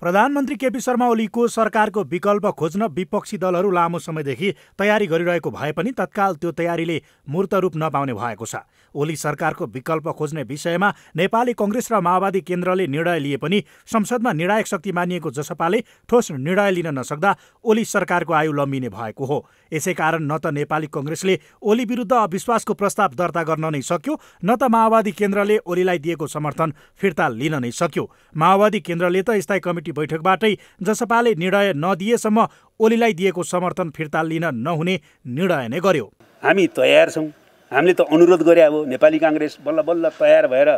प्रधानमन्त्री केपी शर्मा ओलीको सरकारको विकल्प खोज्न विपक्षी दलहरू लामो समयदेखि तयारी गरिरहेको भए पनि तत्काल त्यो तयारीले मूर्त रूप नपाउने भएको छ ओली सरकारको विकल्प खोज्ने विषयमा नेपाली कङ्ग्रेस र माओवादी केन्द्रले निर्णय लिए पनि संसदमा निर्णायक शक्ति मानिएको जसपाले ठोस निर्णय लिन नसक्दा ओली सरकारको आयु लम्बिने भएको हो यसैकारण न त नेपाली कङ्ग्रेसले ओली विरुद्ध अविश्वासको प्रस्ताव दर्ता गर्न नै सक्यो न त माओवादी केन्द्रले ओलीलाई दिएको समर्थन फिर्ता लिन नै सक्यो माओवादी केन्द्रले त स्थायी कमिटी कमिटी बैठकबाटै जसपाले निर्णय नदिएसम्म ओलीलाई दिएको समर्थन फिर्ता लिन नहुने निर्णय नै गर्यो हामी तयार छौँ हामीले त अनुरोध गरे अब नेपाली काङ्ग्रेस बल्ल बल्ल तयार भएर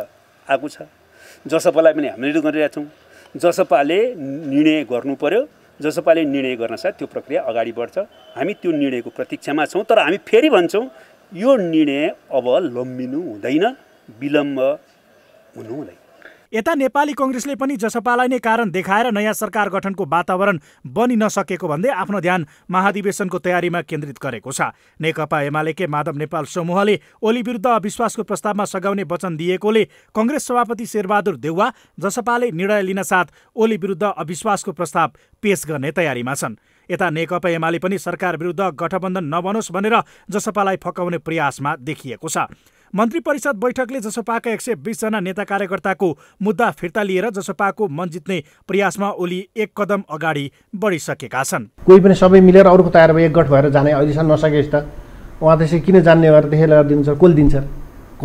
आएको छ जसपालाई पनि हामीले गरिरहेको छौँ जसपाले निर्णय गर्नु पर्यो जसपाले निर्णय गर्न साथ त्यो प्रक्रिया अगाडि बढ्छ हामी त्यो निर्णयको प्रतीक्षामा छौँ तर हामी फेरि भन्छौँ यो निर्णय अब लम्बिनु हुँदैन विलम्ब हुनु हुँदैन यता नेपाली कङ्ग्रेसले पनि जसपालाई नै कारण देखाएर नयाँ सरकार गठनको वातावरण बनि नसकेको भन्दै आफ्नो ध्यान महाधिवेशनको तयारीमा केन्द्रित गरेको छ नेकपा एमालेकै माधव नेपाल समूहले ओली विरुद्ध अविश्वासको प्रस्तावमा सघाउने वचन दिएकोले कङ्ग्रेस सभापति शेरबहादुर देउवा जसपाले निर्णय लिन साथ ओली विरुद्ध अविश्वासको प्रस्ताव पेश गर्ने तयारीमा छन् यता नेकपा एमाले पनि सरकार विरुद्ध गठबन्धन नबनोस् भनेर जसपालाई फकाउने प्रयासमा देखिएको छ मन्त्री परिषद बैठकले जसपाका एक सय बिसजना नेता कार्यकर्ताको मुद्दा फिर्ता लिएर जसपाको मन जित्ने प्रयासमा ओली एक कदम अगाडि बढिसकेका छन् कोही पनि सबै मिलेर अरूको तयार भए एकगठ भएर जाने अहिलेसम्म नसकेपछि त उहाँ त्यसै किन जान्ने भएर देखेर दिन्छ कसले दिन्छ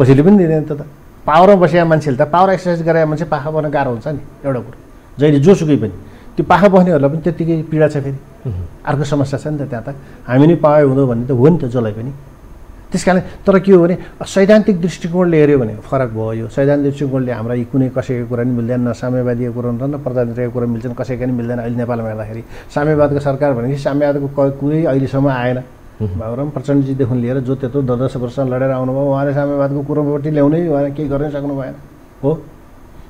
कसैले पनि दिँदैन त पावरमा बसेका मान्छेले त पावर एक्सर्साइज गरेर मान्छे पाखा बन्न गाह्रो हुन्छ नि एउटा कुरो जहिले जोसुकै पनि त्यो पाखा बस्नेहरूलाई पनि त्यत्तिकै पीडा छ फेरि अर्को समस्या छ नि त त्यहाँ त हामी नै पायो हुँदो भने त हो नि त जसलाई पनि त्यस कारण तर के हो भने सैद्धान्तिक दृष्टिकोणले हेऱ्यो भने फरक भयो यो सैद्धान्तिक दृष्टिकोणले हाम्रा यी कुनै कसैको कुरा नि मिल्दैन न साम्यवादीको कुरा हुन्छ न प्रजातन्त्रको कुरा मिल्छन् कसैको नि मिल्दैन अहिले नेपालमा हेर्दाखेरि साम्यवादको सरकार भनेपछि साम्यवादको कुनै अहिलेसम्म आएन बाबुराम प्रचण्डजीदेखि लिएर जो त्यत्रो दस दस वर्ष लडेर आउनुभयो उहाँले साम्यवादको कुरोपट्टि ल्याउनै उहाँले केही गर्नै सक्नु भएन हो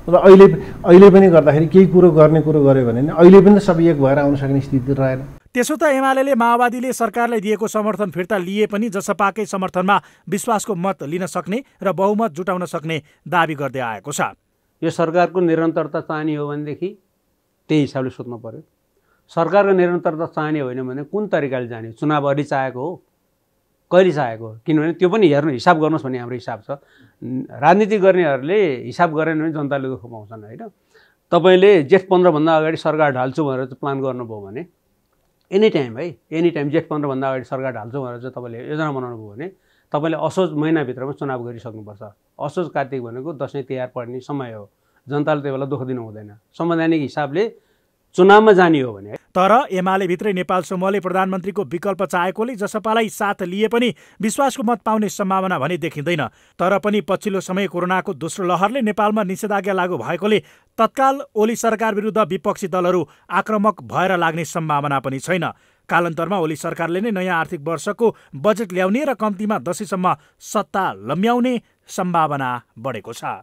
र अहिले अहिले पनि गर्दाखेरि केही कुरो गर्ने कुरो गऱ्यो भने अहिले पनि सबै एक भएर आउन सक्ने स्थिति रहेन त्यसो त एमाले माओवादीले सरकारलाई दिएको समर्थन फिर्ता लिए पनि जसपाकै समर्थनमा विश्वासको मत लिन सक्ने र बहुमत जुटाउन सक्ने दावी गर्दै आएको छ यो सरकारको निरन्तरता चाहने हो भनेदेखि त्यही हिसाबले सोध्नु पऱ्यो सरकारको निरन्तरता चाहने होइन भने कुन तरिकाले जाने चुनाव अलि चाहेको हो कहिले चाहेको किनभने त्यो पनि हेर्नु हिसाब गर्नुहोस् भन्ने हाम्रो हिसाब छ राजनीति गर्नेहरूले हिसाब गरेन भने जनताले दुःख पाउँछन् होइन तपाईँले जेठ पन्ध्रभन्दा अगाडि सरकार ढाल्छु भनेर प्लान गर्नुभयो भने एनी टाइम है एनी टाइम जेठ पन्ध्रभन्दा अगाडि सरकार ढाल्छौँ भनेर चाहिँ तपाईँले योजना बनाउनु भयो भने तपाईँले असोज महिनाभित्रमा चुनाव गरिसक्नुपर्छ असोज कार्तिक भनेको दसैँ तिहार पर्ने समय हो जनताले त्यो बेला दुःख दिनु हुँदैन संवैधानिक हिसाबले चुनावमा जाने हो भने तर एमाले भित्रै नेपाल समूहले प्रधानमन्त्रीको विकल्प चाहेकोले जसपालाई साथ लिए पनि विश्वासको मत पाउने सम्भावना भने देखिँदैन तर पनि पछिल्लो समय कोरोनाको दोस्रो लहरले नेपालमा निषेधाज्ञा लागू भएकोले तत्काल ओली सरकार विरुद्ध विपक्षी दलहरू आक्रमक भएर लाग्ने सम्भावना पनि छैन कालान्तरमा ओली सरकारले नै नयाँ आर्थिक वर्षको बजेट ल्याउने र कम्तीमा दसैँसम्म सत्ता लम्ब्याउने सम्भावना बढेको छ